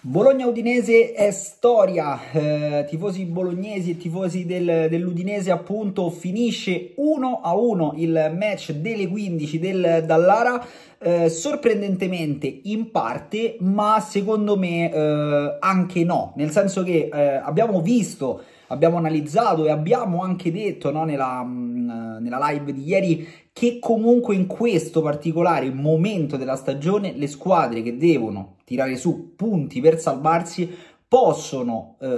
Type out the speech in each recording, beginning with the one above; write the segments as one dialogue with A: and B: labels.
A: Bologna-Udinese è storia, eh, tifosi bolognesi e tifosi del, dell'Udinese appunto finisce 1-1 a il match delle 15 del Dallara, eh, sorprendentemente in parte ma secondo me eh, anche no, nel senso che eh, abbiamo visto abbiamo analizzato e abbiamo anche detto no, nella, mm, nella live di ieri che comunque in questo particolare momento della stagione le squadre che devono tirare su punti per salvarsi possono eh,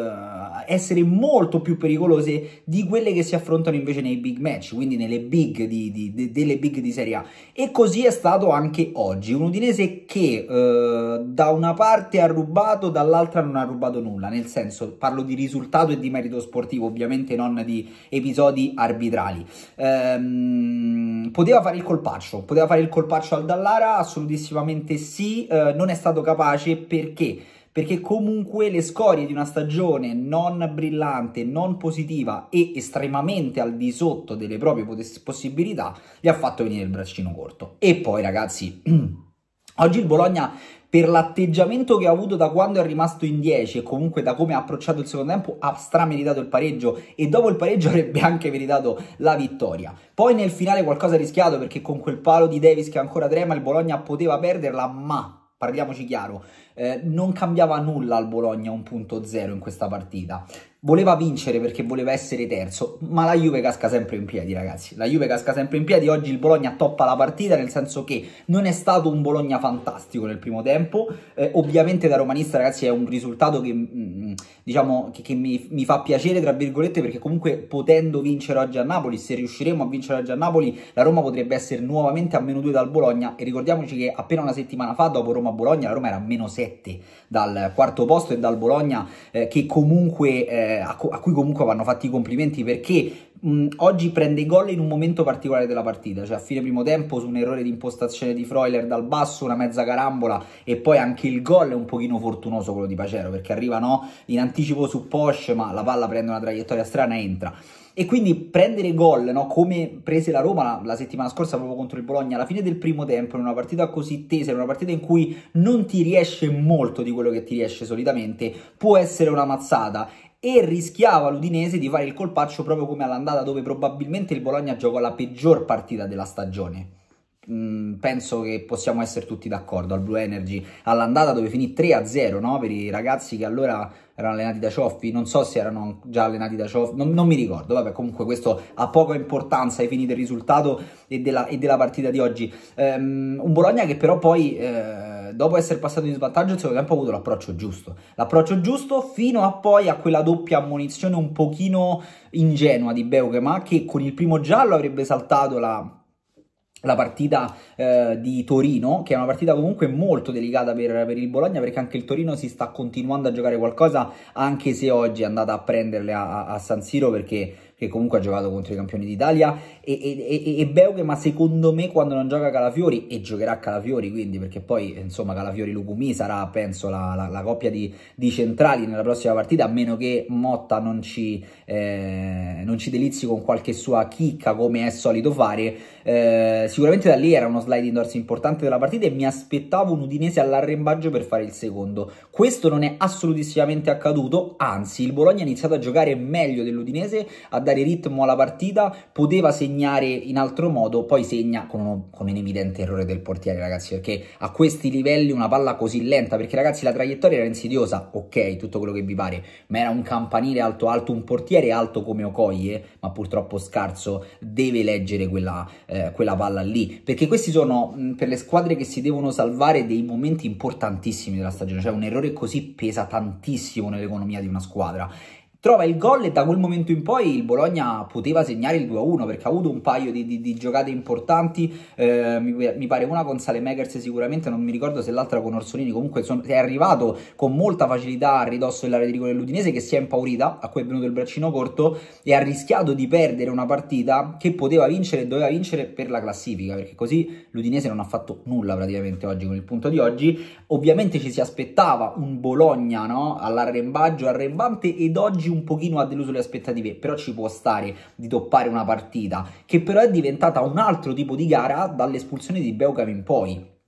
A: essere molto più pericolose di quelle che si affrontano invece nei big match, quindi nelle big di, di, di, delle big di Serie A. E così è stato anche oggi. Un Udinese che eh, da una parte ha rubato, dall'altra non ha rubato nulla, nel senso parlo di risultato e di merito sportivo, ovviamente non di episodi arbitrali. Ehm, poteva fare il colpaccio, poteva fare il colpaccio al Dallara, assolutissimamente sì, eh, non è stato capace perché perché comunque le scorie di una stagione non brillante, non positiva e estremamente al di sotto delle proprie possibilità gli ha fatto venire il braccino corto. E poi ragazzi, oggi il Bologna per l'atteggiamento che ha avuto da quando è rimasto in 10 e comunque da come ha approcciato il secondo tempo ha strameritato il pareggio e dopo il pareggio avrebbe anche meritato la vittoria. Poi nel finale qualcosa ha rischiato perché con quel palo di Davis che ancora trema il Bologna poteva perderla, ma parliamoci chiaro, eh, non cambiava nulla al Bologna 1.0 in questa partita. Voleva vincere perché voleva essere terzo, ma la Juve casca sempre in piedi, ragazzi. La Juve casca sempre in piedi. Oggi il Bologna toppa la partita, nel senso che non è stato un Bologna fantastico nel primo tempo. Eh, ovviamente, da romanista, ragazzi, è un risultato che, mm, mm, diciamo, che, che mi, mi, fa piacere, tra virgolette, perché comunque potendo vincere oggi a Napoli, se riusciremo a vincere oggi a Napoli, la Roma potrebbe essere nuovamente a meno 2 dal Bologna. E ricordiamoci che appena una settimana fa, dopo Roma-Bologna, la Roma era a meno 6 7 dal quarto posto e dal Bologna eh, comunque, eh, a, a cui comunque vanno fatti i complimenti perché Mm, oggi prende gol in un momento particolare della partita, cioè a fine primo tempo su un errore di impostazione di Freuler dal basso, una mezza carambola e poi anche il gol è un pochino fortunoso quello di Pacero perché arriva no, in anticipo su Porsche ma la palla prende una traiettoria strana e entra. E quindi prendere gol, no? come prese la Roma la, la, settimana scorsa proprio contro il Bologna, alla fine del primo tempo, in una partita così tesa, in una partita in cui non ti riesce molto di quello che ti riesce solitamente, può essere una mazzata. E rischiava l'Udinese di fare il colpaccio proprio come all'andata, dove probabilmente il Bologna giocò la peggior partita della stagione penso che possiamo essere tutti d'accordo al Blue Energy all'andata dove finì 3-0 no? per i ragazzi che allora erano allenati da Cioffi, non so se erano già allenati da Cioffi, non, non mi ricordo, vabbè comunque questo ha poca importanza ai fini del risultato e della, e della partita di oggi. Um, un Bologna che però poi... Eh, dopo essere passato in svantaggio, il secondo tempo ha avuto l'approccio giusto. L'approccio giusto fino a poi a quella doppia ammonizione un pochino ingenua di Beukema che con il primo giallo avrebbe saltato la, la partita eh, di Torino, che è una partita comunque molto delicata per, per, il Bologna, perché anche il Torino si sta continuando a giocare qualcosa, anche se oggi è andata a prenderle a, a San Siro perché che comunque ha giocato contro i campioni d'Italia, e, e, e, e Beughe, ma secondo me quando non gioca Calafiori, e giocherà Calafiori quindi, perché poi insomma Calafiori-Lugumi sarà penso la, la, la coppia di, di, centrali nella prossima partita, a meno che Motta non ci, eh, non ci delizi con qualche sua chicca come è solito fare, eh, sicuramente da lì era uno slide indoors importante della partita e mi aspettavo un Udinese all'arrembaggio per fare il secondo, questo non è assolutissimamente accaduto, anzi il Bologna ha iniziato a giocare meglio dell'Udinese, a dare ritmo alla partita, poteva segnare in altro modo, poi segna con, uno, con un evidente errore del portiere, ragazzi, perché a questi livelli una palla così lenta, perché ragazzi la traiettoria era insidiosa, ok, tutto quello che vi pare, ma era un campanile alto alto, un portiere alto come Okoye, ma purtroppo scarso, deve leggere quella, eh, quella palla lì, perché questi sono mh, mm, per le squadre che si devono salvare dei momenti importantissimi della stagione, cioè un errore così pesa tantissimo nell'economia di una squadra trova il gol e da quel momento in poi il Bologna poteva segnare il 2-1 perché ha avuto un paio di, di, di giocate importanti, eh, mi, mi, pare una con Sale Makers sicuramente, non mi ricordo se l'altra con Orsolini, comunque son, è arrivato con molta facilità a ridosso dell'area di rigore dell'Udinese che si è impaurita, a cui è venuto il braccino corto e ha rischiato di perdere una partita che poteva vincere e doveva vincere per la classifica perché così l'Udinese non ha fatto nulla praticamente oggi con il punto di oggi, ovviamente ci si aspettava un Bologna no? all'arrembaggio, arrembante ed oggi un pochino ha deluso le aspettative, però ci può stare di toppare una partita, che però è diventata un altro tipo di gara dall'espulsione di Beukam in poi.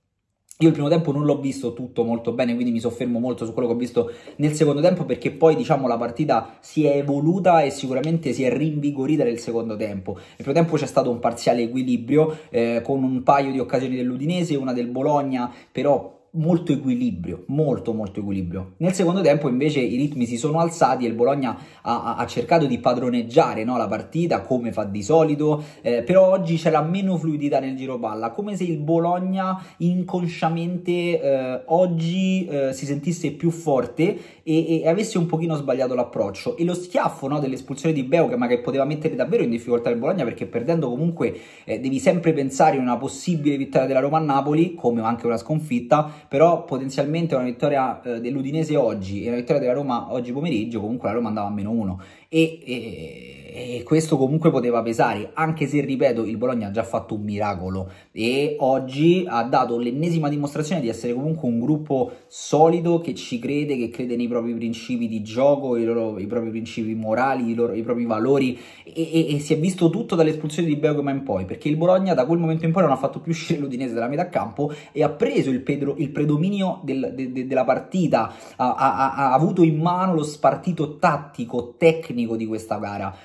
A: Io il primo tempo non l'ho visto tutto molto bene, quindi mi soffermo molto su quello che ho visto nel secondo tempo perché poi diciamo la partita si è evoluta e sicuramente si è rinvigorita nel secondo tempo. Nel primo tempo c'è stato un parziale equilibrio eh, con un paio di occasioni dell'Udinese, una del Bologna, però molto equilibrio, molto molto equilibrio. Nel secondo tempo invece i ritmi si sono alzati e il Bologna ha, ha cercato di padroneggiare no, la partita come fa di solito, eh, però oggi c'era meno fluidità nel giro palla, come se il Bologna inconsciamente eh, oggi eh, si sentisse più forte e, e, avesse un pochino sbagliato l'approccio e lo schiaffo no, dell'espulsione di Beo ma che poteva mettere davvero in difficoltà il Bologna perché perdendo comunque eh, devi sempre pensare in una possibile vittoria della Roma a Napoli come anche una sconfitta però potenzialmente una vittoria eh, dell'Udinese oggi e una vittoria della Roma oggi pomeriggio, comunque la Roma andava a meno 1 e, e, e, questo comunque poteva pesare, anche se ripeto il Bologna ha già fatto un miracolo e oggi ha dato l'ennesima dimostrazione di essere comunque un gruppo solido che ci crede, che crede nei propri principi di gioco, i, loro, i propri principi morali, i, loro, i propri valori e, e, si è visto tutto dall'espulsione di Beogoma in poi, perché il Bologna da quel momento in poi non ha fatto più uscire l'Udinese dalla metà campo e ha preso il, pedro, il predominio del, de, de, della partita, ha, ha, ha avuto in mano lo spartito tattico, tecnico, tecnico di questa gara.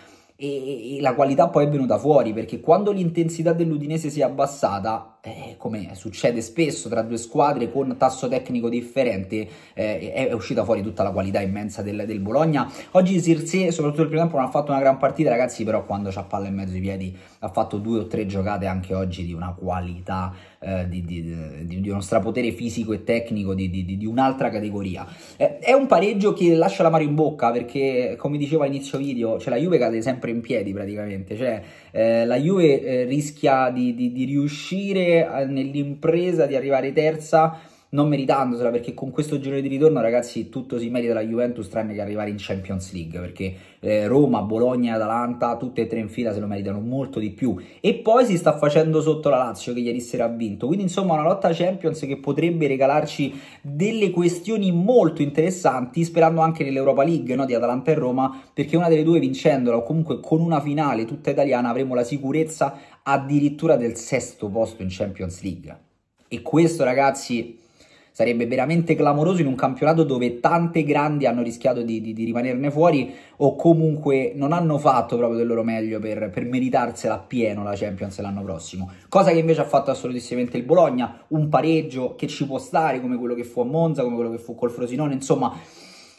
A: E, e la qualità poi è venuta fuori perché quando l'intensità dell'Udinese si è abbassata eh, come succede spesso tra due squadre con tasso tecnico differente, eh, è uscita fuori tutta la qualità immensa del, del Bologna. Oggi Sirse, soprattutto il primo tempo, non ha fatto una gran partita, ragazzi, però quando c'ha palla in mezzo ai piedi ha fatto due o tre giocate anche oggi di una qualità, eh, di, di, di, di, uno strapotere fisico e tecnico di, un'altra categoria. Eh, è un pareggio che lascia la mano in bocca perché, come dicevo all'inizio video, cioè la Juve cade sempre in piedi praticamente, cioè eh, la Juve eh, rischia di riuscire eh, nell'impresa di arrivare terza non meritandosela perché con questo giro di ritorno ragazzi tutto si merita la Juventus tranne che arrivare in Champions League perché eh, Roma, Bologna, e Atalanta tutte e tre in fila se lo meritano molto di più e poi si sta facendo sotto la Lazio che ieri sera ha vinto quindi insomma una lotta Champions che potrebbe regalarci delle questioni molto interessanti sperando anche nell'Europa League no, di Atalanta e Roma perché una delle due vincendola o comunque con una finale tutta italiana avremo la sicurezza addirittura del sesto posto in Champions League e questo ragazzi sarebbe veramente clamoroso in un campionato dove tante grandi hanno rischiato di, di, di rimanerne fuori o comunque non hanno fatto proprio del loro meglio per, per meritarsela appieno la Champions l'anno prossimo. Cosa che invece ha fatto assolutamente il Bologna, un pareggio che ci può stare come quello che fu a Monza, come quello che fu col Frosinone, insomma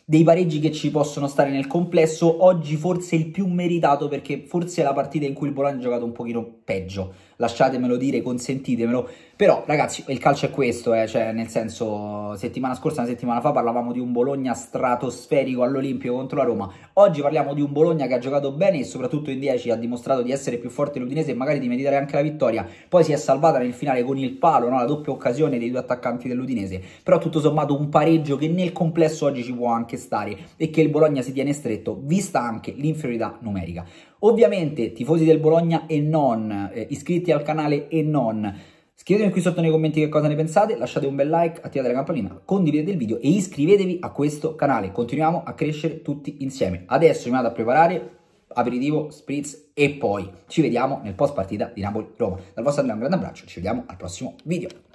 A: dei pareggi che ci possono stare nel complesso, oggi forse il più meritato perché forse è la partita in cui il Bologna ha giocato un pochino peggio, lasciatemelo dire, consentitemelo, però ragazzi il calcio è questo, eh, cioè nel senso settimana scorsa, una settimana fa parlavamo di un Bologna stratosferico all'Olimpio contro la Roma, oggi parliamo di un Bologna che ha giocato bene e soprattutto in 10 ha dimostrato di essere più forte l'Udinese e magari di meritare anche la vittoria, poi si è salvata nel finale con il palo, no? la doppia occasione dei due attaccanti dell'Udinese, però tutto sommato un pareggio che nel complesso oggi ci può anche stare e che il Bologna si tiene stretto, vista anche l'inferiorità numerica. Ovviamente, tifosi del Bologna e non, eh, iscritti al canale e non, Scrivetemi qui sotto nei commenti che cosa ne pensate, lasciate un bel like, attivate la campanella, condividete il video e iscrivetevi a questo canale. Continuiamo a crescere tutti insieme. Adesso mi vado a preparare aperitivo, spritz e poi ci vediamo nel post partita di Napoli-Roma. Dal vostro Andrea un grande abbraccio, ci vediamo al prossimo video.